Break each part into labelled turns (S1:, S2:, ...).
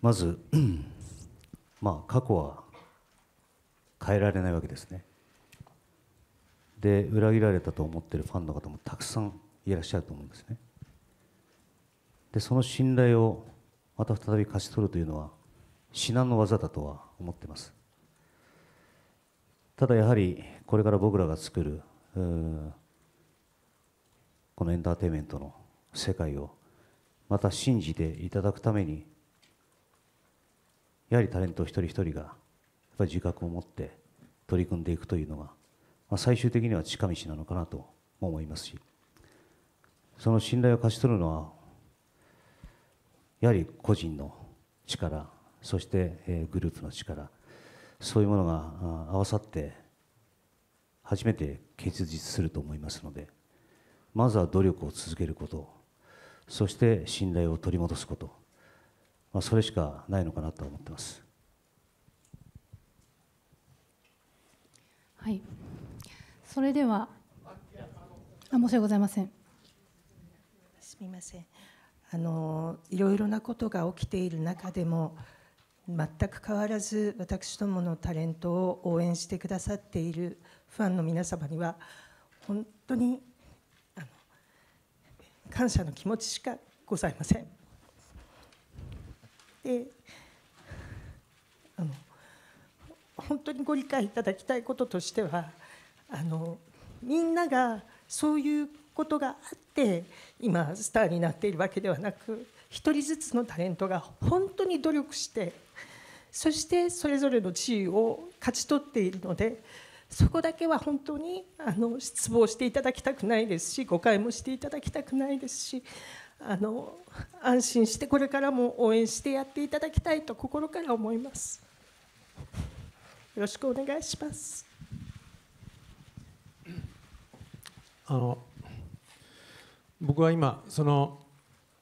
S1: まず、まあ、過去は変えられないわけですね。で、裏切られたと思ってるファンの方もたくさんいらっしゃると思うんですね。で、その信頼をまた再び勝ち取るというのは至難の業だとは思ってます。ただやはりこれから僕らが作るこのエンターテインメントの世界をまた信じていただくためにやはりタレント一人一人が自覚を持って取り組んでいくというのが、最終的には近道なのかなと思いますし、その信頼を勝ち取るのは、やはり個人の力、そしてグループの力、そういうものが合わさって、初めて結実すると思いますので、まずは努力を続けること、そして信頼を取り戻すこと、まあ、それしかないのかなと思ってます。
S2: はい、それでは、あ申し訳ございません。すみません。あのいろいろなことが起きている中でも全く変わらず私どものタレントを応援してくださっているファンの皆様には本当にあの感謝の気持ちしかございません。であの本当にご理解いただきたいこととしてはあのみんながそういうことがあって今スターになっているわけではなく一人ずつのタレントが本当に努力してそしてそれぞれの地位を勝ち取っているのでそこだけは本当にあの失望していただきたくないですし誤解もしていただきたくないですしあの安心してこれからも応援してやっていただきたいと心から思います。よろしくお願いします。
S3: あの僕は今その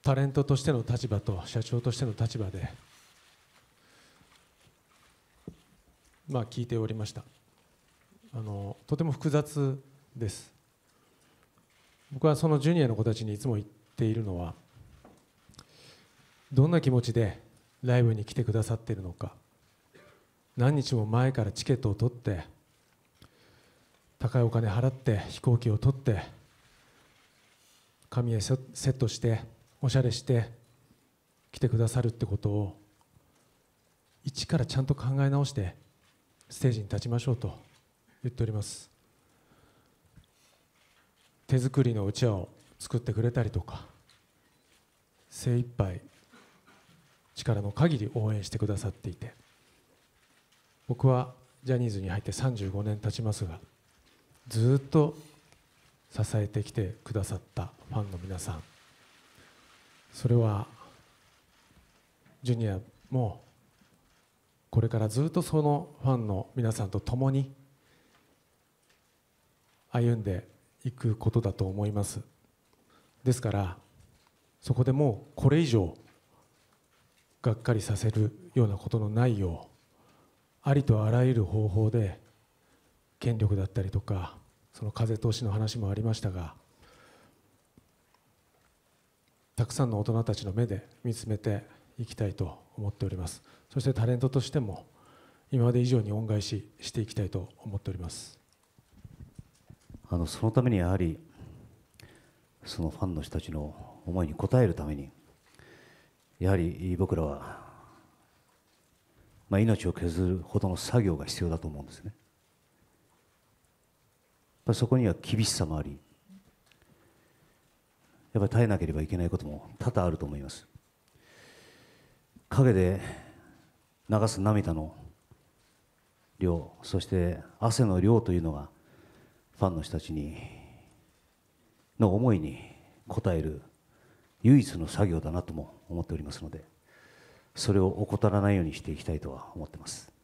S3: タレントとしての立場と社長としての立場で、まあ、聞いておりましたあのとても複雑です僕はそのジュニアの子たちにいつも言ってっているのはどんな気持ちでライブに来てくださっているのか何日も前からチケットを取って高いお金払って飛行機を取って髪へセットしておしゃれして来てくださるってことを一からちゃんと考え直してステージに立ちましょうと言っております手作りのうちわを作ってくれたりとか精一杯力の限り応援してくださっていて僕はジャニーズに入って35年経ちますがずっと支えてきてくださったファンの皆さんそれはジュニアもこれからずっとそのファンの皆さんと共に歩んでいくことだと思います。ですから、そこでもうこれ以上、がっかりさせるようなことのないよう、ありとあらゆる方法で、権力だったりとか、その風通しの話もありましたが、たくさんの大人たちの目で見つめていきたいと思っております。そしてタレントとしても、今まで以上に恩返ししていきたいと思っております。
S1: あのそのためにやはりそのファンの人たちの思いに応えるために、やはり僕らは、まあ、命を削るほどの作業が必要だと思うんですね。やっぱそこには厳しさもあり、やっぱり耐えなければいけないことも多々あると思います。陰で流す涙の量、そして汗の量というのが、ファンの人たちにの思いに応える唯一の作業だなとも思っておりますので、それを怠らないようにしていきたいとは思ってます。